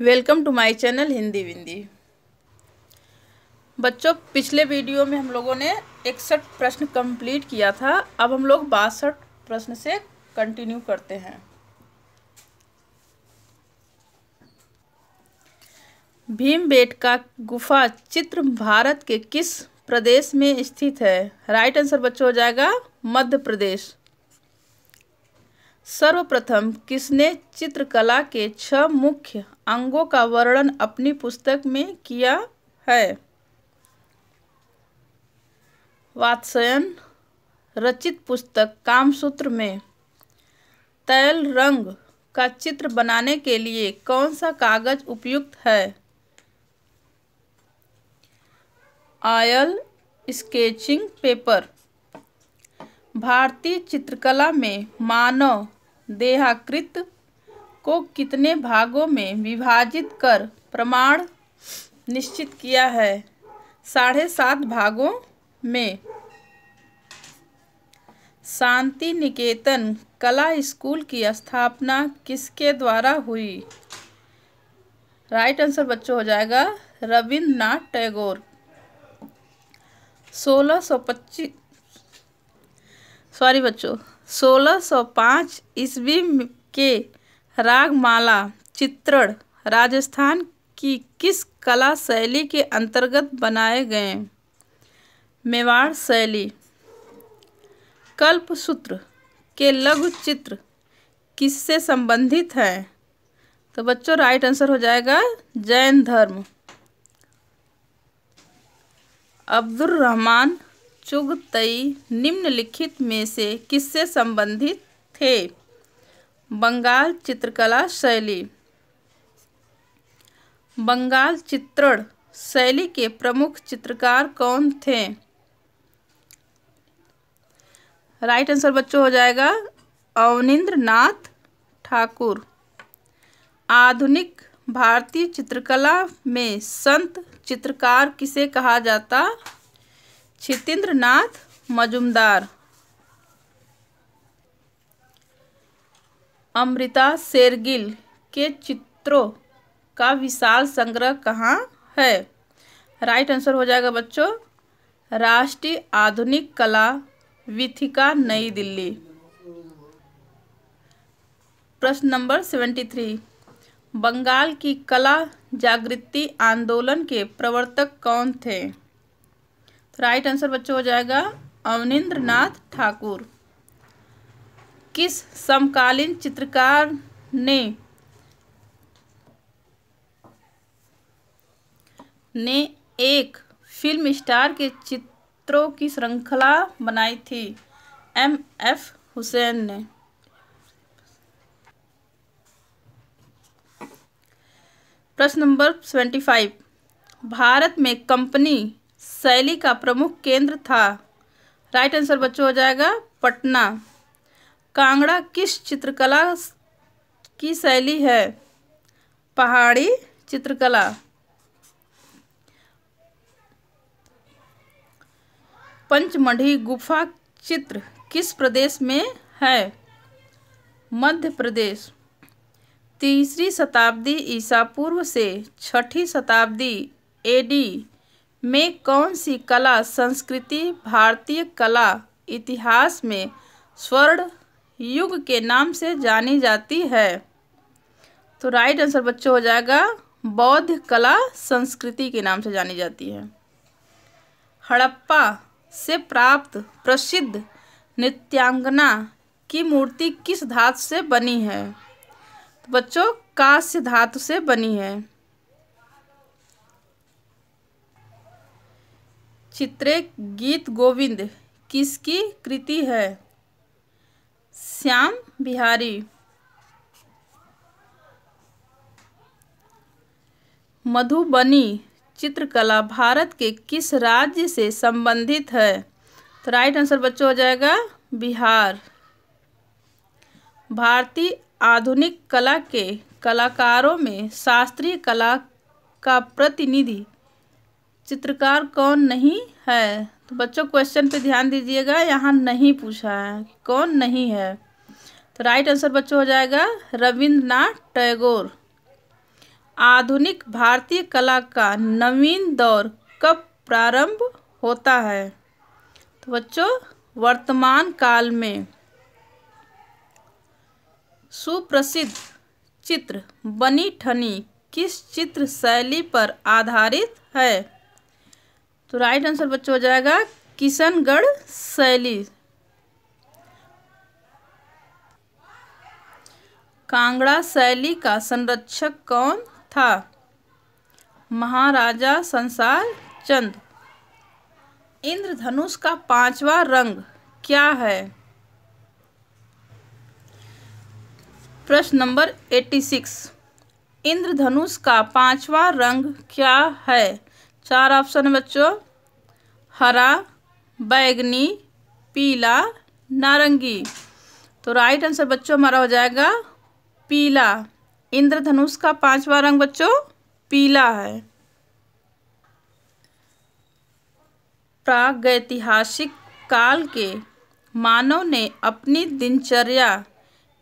welcome to my channel Hindi विंदी बच्चों पिछले वीडियो में हम लोगों ने इकसठ प्रश्न कंप्लीट किया था अब हम लोग बासठ प्रश्न से कंटिन्यू करते हैं भीमबेट का गुफा चित्र भारत के किस प्रदेश में स्थित है राइट आंसर बच्चों हो जाएगा मध्य प्रदेश सर्वप्रथम किसने चित्रकला के छह मुख्य अंगों का वर्णन अपनी पुस्तक में किया है वात्सयन रचित पुस्तक कामसूत्र में तैल रंग का चित्र बनाने के लिए कौन सा कागज उपयुक्त है आयल स्केचिंग पेपर भारतीय चित्रकला में मानव देहाकृत को कितने भागों में विभाजित कर प्रमाण निश्चित किया है साढ़े सात भागों में शांति निकेतन कला स्कूल की स्थापना किसके द्वारा हुई राइट आंसर बच्चों हो जाएगा रविंद्रनाथ टैगोर सोलह सौ पच्चीस सॉरी बच्चों सोलह सौ पाँच ईस्वी के रागमाला चित्रण राजस्थान की किस कला शैली के अंतर्गत बनाए गए मेवाड़ शैली कल्पसूत्र के लघु चित्र किससे संबंधित हैं तो बच्चों राइट आंसर हो जाएगा जैन धर्म अब्दुल रहमान चुगतई निम्नलिखित में से किससे संबंधित थे बंगाल चित्रकला शैली बंगाल चित्रण शैली के प्रमुख चित्रकार कौन थे राइट आंसर बच्चों हो जाएगा अवनिंद्र नाथ ठाकुर आधुनिक भारतीय चित्रकला में संत चित्रकार किसे कहा जाता छितेंद्र नाथ मजुमदार अमृता शेरगिल के चित्रों का विशाल संग्रह कहाँ है राइट आंसर हो जाएगा बच्चों राष्ट्रीय आधुनिक कला विथिका नई दिल्ली प्रश्न नंबर सेवेंटी थ्री बंगाल की कला जागृति आंदोलन के प्रवर्तक कौन थे राइट आंसर बच्चों हो जाएगा अवनिंद्र नाथ ठाकुर किस समकालीन चित्रकार ने ने एक फिल्म स्टार के चित्रों की श्रृंखला बनाई थी एम एफ हुसैन ने प्रश्न नंबर ट्वेंटी फाइव भारत में कंपनी शैली का प्रमुख केंद्र था राइट आंसर बच्चों हो जाएगा पटना कांगड़ा किस चित्रकला की शैली है पहाड़ी चित्रकला पंचमढ़ी गुफा चित्र किस प्रदेश में है मध्य प्रदेश तीसरी शताब्दी ईसा पूर्व से छठी शताब्दी एडी में कौन सी कला संस्कृति भारतीय कला इतिहास में स्वर्ण युग के नाम से जानी जाती है तो राइट आंसर बच्चों हो जाएगा बौद्ध कला संस्कृति के नाम से जानी जाती है हड़प्पा से प्राप्त प्रसिद्ध नृत्यांगना की मूर्ति किस धातु से बनी है तो बच्चों कांस्य धातु से बनी है चित्रे गीत गोविंद किसकी कृति है श्याम बिहारी मधुबनी चित्रकला भारत के किस राज्य से संबंधित है तो राइट आंसर बच्चों हो जाएगा बिहार भारतीय आधुनिक कला के कलाकारों में शास्त्रीय कला का प्रतिनिधि चित्रकार कौन नहीं है तो बच्चों क्वेश्चन पे ध्यान दीजिएगा यहाँ नहीं पूछा है कौन नहीं है तो राइट आंसर बच्चों हो जाएगा रविंद्रनाथ टैगोर आधुनिक भारतीय कला का नवीन दौर कब प्रारंभ होता है तो बच्चों वर्तमान काल में सुप्रसिद्ध चित्र बनी ठनी किस चित्र शैली पर आधारित है तो राइट आंसर बच्चों हो जाएगा किशनगढ़ शैली कांगड़ा शैली का संरक्षक कौन था महाराजा संसार चंद इंद्रधनुष का पांचवा रंग क्या है प्रश्न नंबर एट्टी सिक्स इंद्रधनुष का पांचवा रंग क्या है चार ऑप्शन है बच्चों हरा बैगनी पीला नारंगी तो राइट आंसर बच्चों हमारा हो जाएगा पीला इंद्रधनुष का पांचवा रंग बच्चों पीला है प्रागैतिहासिक काल के मानव ने अपनी दिनचर्या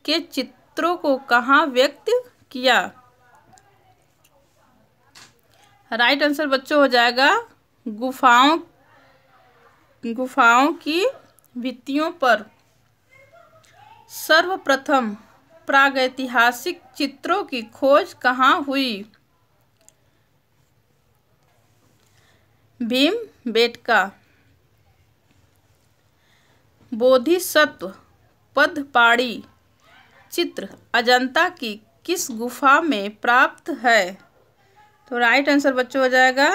के चित्रों को कहाँ व्यक्त किया राइट आंसर बच्चों हो जाएगा गुफाओं गुफाओं की भित्तियों पर सर्वप्रथम प्रागैतिहासिक चित्रों की खोज कहाँ हुई भीम बेटका बोधिसत्व पदपाड़ी चित्र अजंता की किस गुफा में प्राप्त है तो राइट आंसर बच्चों हो जाएगा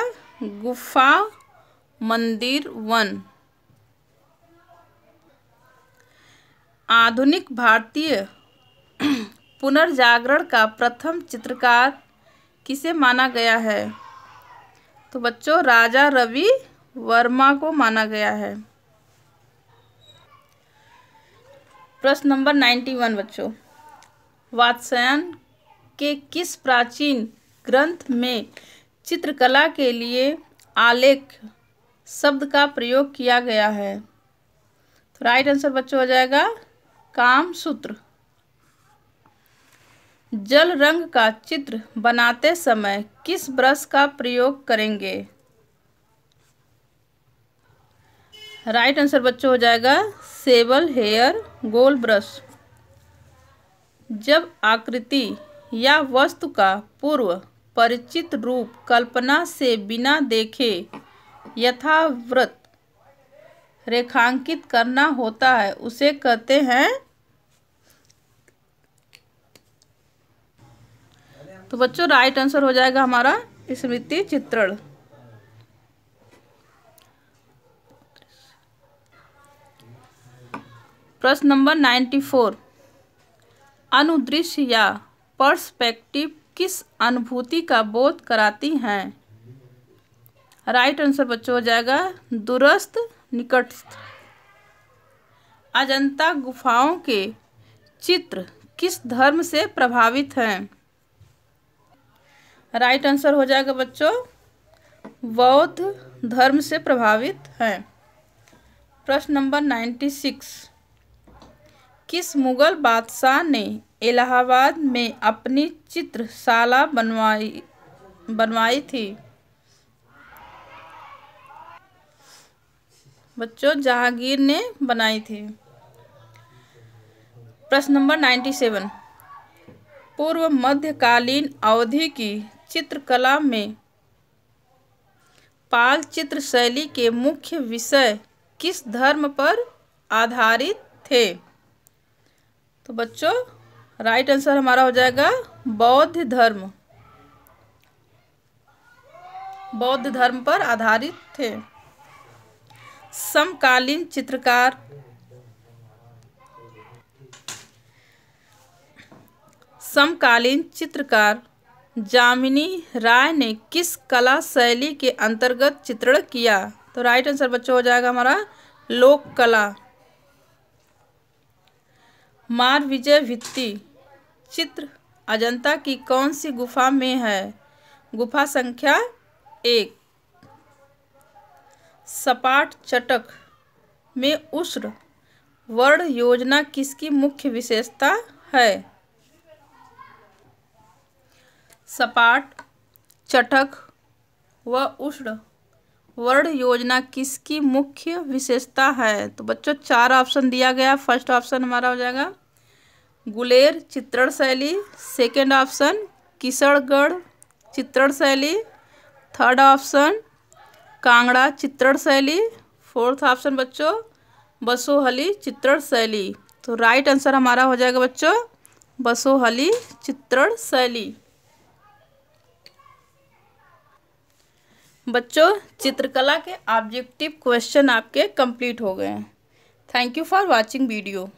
गुफा मंदिर वन आधुनिक भारतीय पुनर्जागरण का प्रथम चित्रकार किसे माना गया है तो बच्चों राजा रवि वर्मा को माना गया है प्रश्न नंबर नाइन्टी वन बच्चों वात्सायन के किस प्राचीन ग्रंथ में चित्रकला के लिए आलेख शब्द का प्रयोग किया गया है तो राइट आंसर बच्चों हो जाएगा काम सूत्र जल रंग का चित्र बनाते समय किस ब्रश का प्रयोग करेंगे राइट आंसर बच्चों हो जाएगा सेबल हेयर गोल ब्रश जब आकृति या वस्तु का पूर्व परिचित रूप कल्पना से बिना देखे यथाव्रत रेखांकित करना होता है उसे कहते हैं तो बच्चों राइट आंसर हो जाएगा हमारा स्मृति चित्रण प्रश्न नंबर नाइन्टी फोर अनुदृश्य या पर्सपेक्टिव किस अनुभूति का बोध कराती हैं राइट आंसर बच्चों हो जाएगा दूरस्थ निकटस्थ अजंता गुफाओं के चित्र किस धर्म से प्रभावित हैं राइट आंसर हो जाएगा बच्चों बौद्ध धर्म से प्रभावित हैं प्रश्न नंबर नाइन्टी सिक्स किस मुग़ल बादशाह ने इलाहाबाद में अपनी चित्रशाला बनवाई बनवाई थी बच्चों जहांगीर ने बनाई थी प्रश्न नंबर नाइन्टी सेवन पूर्व मध्यकालीन अवधि की चित्रकला में पाल चित्र शैली के मुख्य विषय किस धर्म पर आधारित थे तो बच्चों राइट आंसर हमारा हो जाएगा बौद्ध धर्म बौद्ध धर्म पर आधारित थे समकालीन चित्रकार समकालीन चित्रकार जामिनी राय ने किस कला शैली के अंतर्गत चित्रण किया तो राइट आंसर बच्चों हो जाएगा हमारा लोक कला मार विजय भित्ति चित्र अजंता की कौन सी गुफा में है गुफा संख्या एक सपाट चटक में उष्ण वर्ण योजना किसकी मुख्य विशेषता है सपाट चटक व उष्ण वर्ड योजना किसकी मुख्य विशेषता है तो बच्चों चार ऑप्शन दिया गया फर्स्ट ऑप्शन हमारा हो जाएगा गुलेर चित्रण शैली सेकेंड ऑप्शन किशनगढ़ चित्रण शैली थर्ड ऑप्शन कांगड़ा चित्रण शैली फोर्थ ऑप्शन बच्चों बसोहली चित्रण शैली तो राइट आंसर हमारा हो जाएगा बच्चों बसोहली चित्रण शैली बच्चों चित्रकला के ऑब्जेक्टिव क्वेश्चन आपके कंप्लीट हो गए हैं thank you for watching video